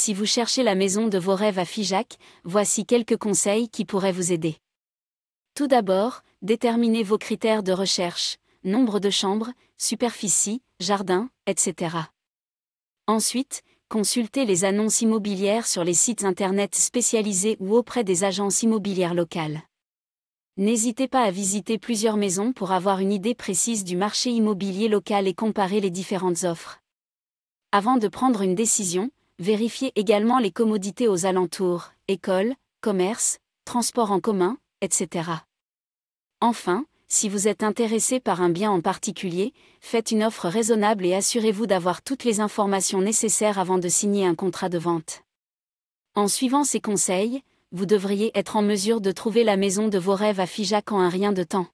Si vous cherchez la maison de vos rêves à Figeac, voici quelques conseils qui pourraient vous aider. Tout d'abord, déterminez vos critères de recherche, nombre de chambres, superficie, jardin, etc. Ensuite, consultez les annonces immobilières sur les sites internet spécialisés ou auprès des agences immobilières locales. N'hésitez pas à visiter plusieurs maisons pour avoir une idée précise du marché immobilier local et comparer les différentes offres. Avant de prendre une décision, Vérifiez également les commodités aux alentours, écoles, commerces, transports en commun, etc. Enfin, si vous êtes intéressé par un bien en particulier, faites une offre raisonnable et assurez-vous d'avoir toutes les informations nécessaires avant de signer un contrat de vente. En suivant ces conseils, vous devriez être en mesure de trouver la maison de vos rêves à Figeac en un rien de temps.